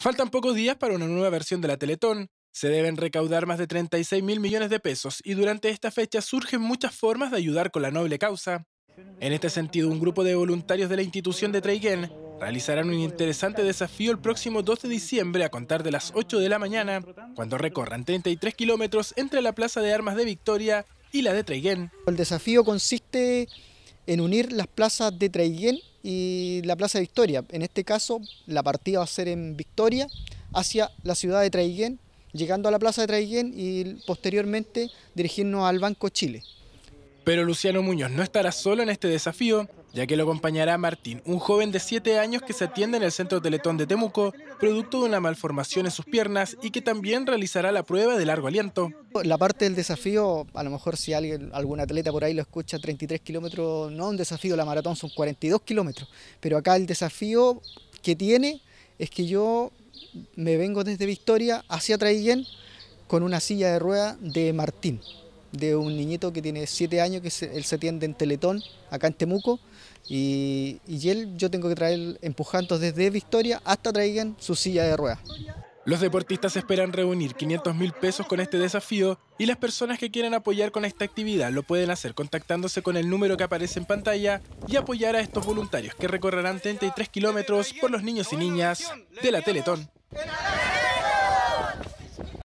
Faltan pocos días para una nueva versión de la Teletón. Se deben recaudar más de 36 mil millones de pesos y durante esta fecha surgen muchas formas de ayudar con la noble causa. En este sentido, un grupo de voluntarios de la institución de Traigen realizarán un interesante desafío el próximo 2 de diciembre a contar de las 8 de la mañana, cuando recorran 33 kilómetros entre la Plaza de Armas de Victoria y la de Treygen. El desafío consiste en unir las plazas de Traiguén y la Plaza de Victoria. En este caso, la partida va a ser en Victoria hacia la ciudad de Traiguén, llegando a la Plaza de Traiguén y posteriormente dirigirnos al Banco Chile. Pero Luciano Muñoz no estará solo en este desafío, ya que lo acompañará Martín, un joven de 7 años que se atiende en el centro Teletón de Temuco, producto de una malformación en sus piernas y que también realizará la prueba de largo aliento. La parte del desafío, a lo mejor si alguien, algún atleta por ahí lo escucha, 33 kilómetros, no un desafío, la maratón son 42 kilómetros, pero acá el desafío que tiene es que yo me vengo desde Victoria hacia Traiguén con una silla de rueda de Martín de un niñito que tiene 7 años, que él se atiende en Teletón, acá en Temuco, y, y él yo tengo que traer empujantos desde Victoria hasta traigan su silla de ruedas. Los deportistas esperan reunir 500 mil pesos con este desafío y las personas que quieran apoyar con esta actividad lo pueden hacer contactándose con el número que aparece en pantalla y apoyar a estos voluntarios que recorrerán 33 kilómetros por los niños y niñas de la Teletón.